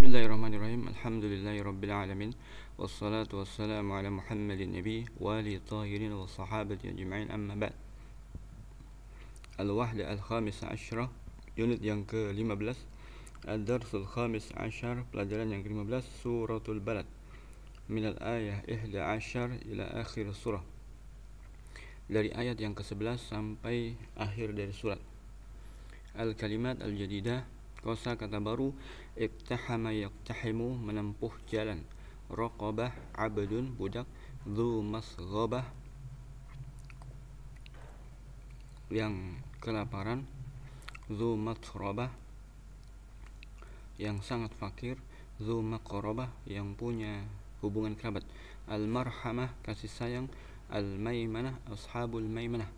بسم الله الرحمن الرحيم الحمد لله رب العالمين والصلاة والسلام على محمد النبي والي الطاهرين والصحابة أجمعين أما بعد الوحدة الخامسة عشرة يونت ينك لما بلس الدرس الخامس عشر بلدران ينك لما بلس سورة البلد من الآية إحدى عشر إلى آخر السورة dari ayat yang ke-11 sampai akhir dari surat Al-Kalimat Al-Jadidah kosa kata baru iktahama yaktahimu menempuh jalan raqabah abdun budak dhu masghabah yang kelaparan dhu matrabah yang sangat fakir dhu maqrabah yang punya hubungan kerabat al marhamah kasih sayang al maimanah ashabul maimanah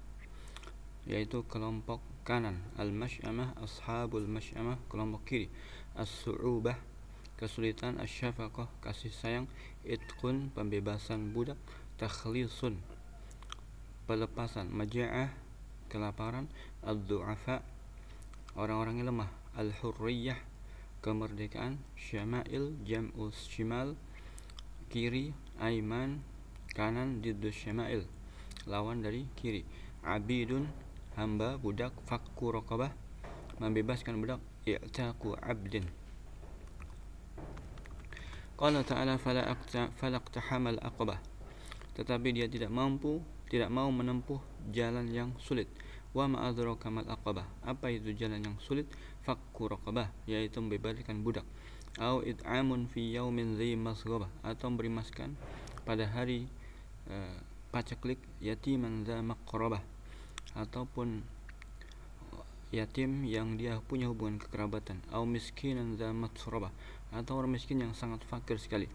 yaitu kelompok kanan al-masyamah ashabul masyamah kelompok kiri as-su'ubah kesulitan asyafaqah kasih sayang itqun pembebasan budak takhlisun pelepasan maja'ah kelaparan ad-du'afa orang-orang yang lemah al-hurriyah kemerdekaan syama'il jam'u shimal kiri aiman kanan didu syama'il lawan dari kiri abidun hamba budak fakku rokobah membebaskan budak i'taku abdin Qala ta'ala fala hamal aqabah tetapi dia tidak mampu tidak mau menempuh jalan yang sulit wa ma'adraka mal aqabah apa itu jalan yang sulit fakku rokabah, yaitu membebaskan budak au it'amun fi yaumin dhi masghabah atau berimaskan pada hari uh, paceklik yatiman dza maqrabah ataupun yatim yang dia punya hubungan kekerabatan atau dan zamat atau orang miskin yang sangat fakir sekali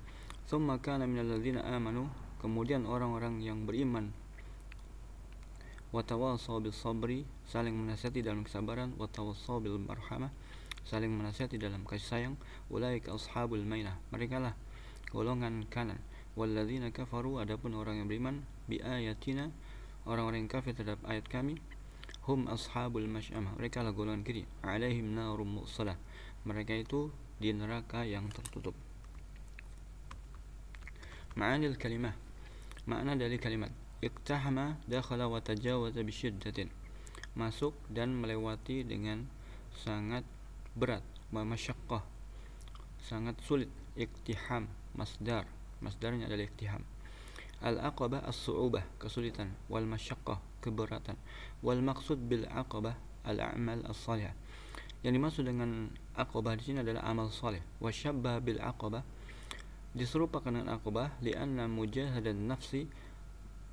thumma kana minalladzina amanu kemudian orang-orang yang beriman watawasau bil sabri saling menasihati dalam kesabaran bil marhamah saling menasihati dalam kasih sayang ashabul mainah mereka lah golongan kanan walladzina kafaru adapun orang yang beriman bi ayatina orang-orang kafir terhadap ayat kami hum ashabul masyamah mereka adalah golongan kiri alaihim narum mu'salah mereka itu di neraka yang tertutup ma'anil kalimah makna dari kalimat iktahama dakhala wa tajawaza bisyiddatin masuk dan melewati dengan sangat berat masyakkah sangat sulit iktiham masdar masdarnya adalah iktiham Al-aqabah as-su'ubah, kesulitan, wal masyaqqah, keberatan. Wal maksud bil aqabah al-a'mal as-salihah. Yang dimaksud dengan aqabah di sini adalah amal saleh. Wa syabbah bil aqabah diserupakan dengan aqabah li'anna mujahadan nafsi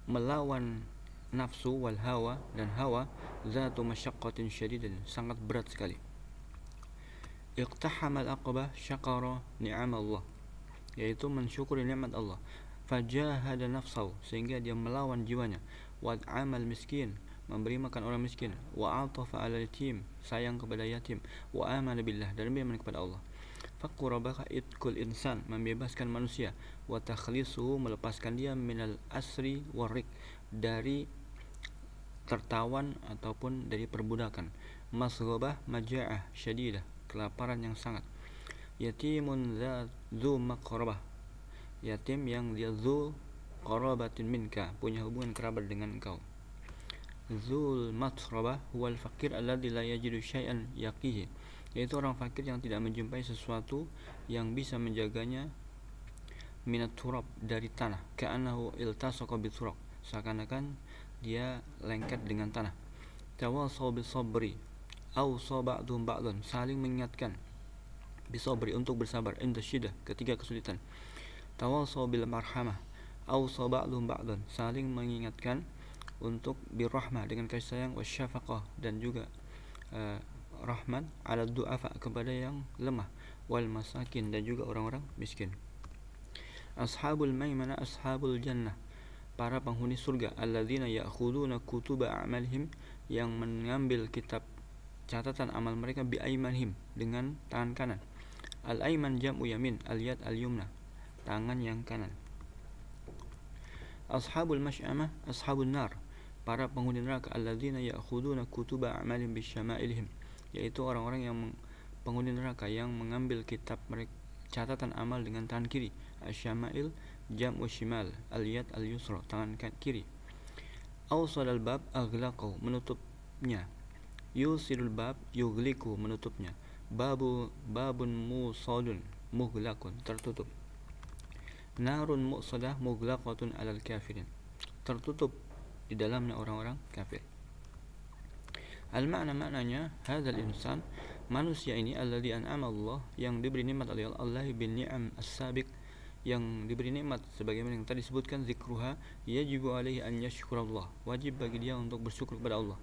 melawan nafsu wal hawa dan hawa zatu masyaqqatin syadidan sangat berat sekali. Iqtahamal aqabah syakara ni'amallah yaitu mensyukuri nikmat Allah fajahada nafsau sehingga dia melawan jiwanya wa amal miskin memberi makan orang miskin wa atafa ala yatim sayang kepada yatim wa amana billah dan beriman kepada Allah faqurabaka itkul insan membebaskan manusia wa takhlisuhu melepaskan dia minal asri warik dari tertawan ataupun dari perbudakan masghobah maja'ah syadidah kelaparan yang sangat yatimun zu maqrabah yatim yang dia zul qarabatin minka punya hubungan kerabat dengan engkau zul matrabah wal fakir alladhi la yajidu syai'an yaqihi yaitu orang fakir yang tidak menjumpai sesuatu yang bisa menjaganya minat turab dari tanah ka'annahu iltasaqa biturab seakan-akan dia lengket dengan tanah tawasaw bisabri au ba'dhum ba'dhan saling mengingatkan bisobri untuk bersabar inda ketika kesulitan Tawal bil marhamah au ba'dhum ba'dhan saling mengingatkan untuk birrahmah dengan kasih sayang wasyafaqah dan juga uh, eh, rahman ala du'afa kepada yang lemah wal masakin dan juga orang-orang miskin ashabul maimana ashabul jannah para penghuni surga alladzina ya'khuduna kutuba amalhim yang mengambil kitab catatan amal mereka aimanhim dengan tangan kanan al aiman jam'u yamin al yad al yumna tangan yang kanan. Ashabul masy'amah, ashabul nar, para penghuni neraka alladzina ya'khuduna kutuba a'malihim bisyama'ilihim, yaitu orang-orang yang penghuni neraka yang mengambil kitab mereka catatan amal dengan tangan kiri. Asyama'il jam ushimal, aliyat al-yusra, tangan kiri. Awsal al-bab aghlaqahu, menutupnya. Yusirul bab yugliku, menutupnya. Babu babun musalun, mughlaqun, tertutup narun mu'sadah muglaqatun alal kafirin tertutup di dalamnya orang-orang kafir al makna maknanya hadzal insan manusia ini alladzi an'ama Allah yang diberi nikmat oleh Allah bin ni'am as-sabiq yang diberi nikmat sebagaimana yang tadi disebutkan zikruha yajibu alaihi an yashkurallah wajib bagi dia untuk bersyukur kepada Allah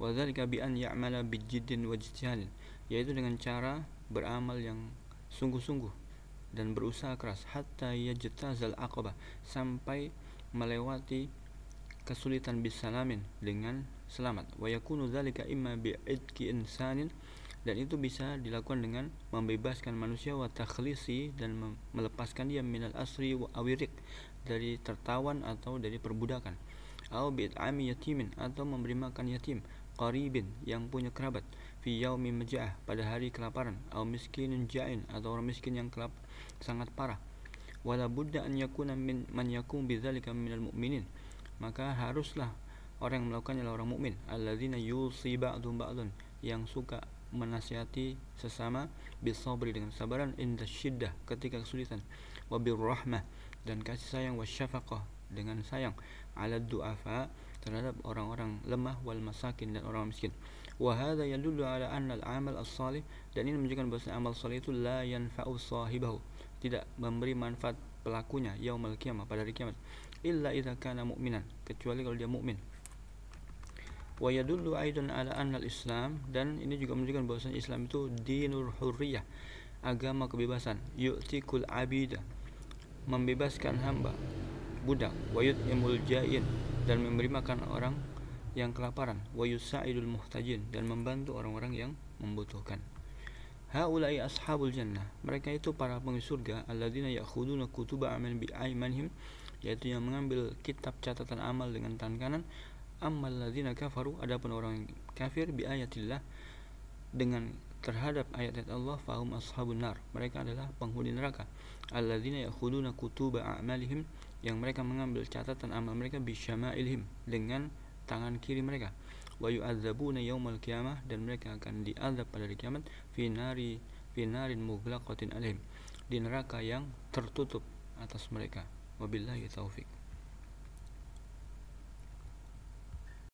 wa dzalika bi an ya'mala bijiddin wa yaitu dengan cara beramal yang sungguh-sungguh dan berusaha keras hatta yajtazal aqabah sampai melewati kesulitan bisalamin dengan selamat wa yakunu dzalika imma bi'idki insanin dan itu bisa dilakukan dengan membebaskan manusia wa takhlisi dan melepaskan dia minal asri wa awirik dari tertawan atau dari perbudakan au bi'ami yatimin atau memberi makan yatim qaribin yang punya kerabat fi yaumi maja'ah pada hari kelaparan au miskinun ja'in atau orang miskin yang kelap sangat parah wala budda an yakuna min man yakum bidzalika minal mu'minin maka haruslah orang yang melakukannya adalah orang mukmin alladzina yusi ba'dhum ba'dhun yang suka menasihati sesama bisabri dengan sabaran, inda syiddah ketika kesulitan wa rahmah dan kasih sayang wa syafaqah dengan sayang ala du'afa terhadap orang-orang lemah wal masakin dan orang miskin. Wahada yadullu ala anna al-amal as-salih dan ini menunjukkan bahwa amal salih itu la yanfa'u sahibahu, tidak memberi manfaat pelakunya yaumul kiamah pada hari kiamat illa idza kana mu'minan kecuali kalau dia mukmin wa yadullu aidan ala anna al-islam dan ini juga menunjukkan bahwa Islam itu dinur hurriyah agama kebebasan yu'tikul abida membebaskan hamba budak wa imul ja'in dan memberi makan orang yang kelaparan wa yusaidul muhtajin dan membantu orang-orang yang membutuhkan haulai ashabul jannah mereka itu para penghuni surga alladzina ya'khuduna kutuba amal bi aimanhim yaitu yang mengambil kitab catatan amal dengan tangan kanan ammal ladzina kafaru adapun orang kafir bi ayatillah dengan terhadap ayat-ayat Allah fahum ashabun nar mereka adalah penghuni neraka alladzina ya'khuduna kutuba a'malihim yang mereka mengambil catatan amal mereka ilhim dengan tangan kiri mereka wa yu'adzabuna yaumal qiyamah dan mereka akan diazab pada hari kiamat finari finarin mughlaqatin alim di neraka yang tertutup atas mereka wabillahi taufik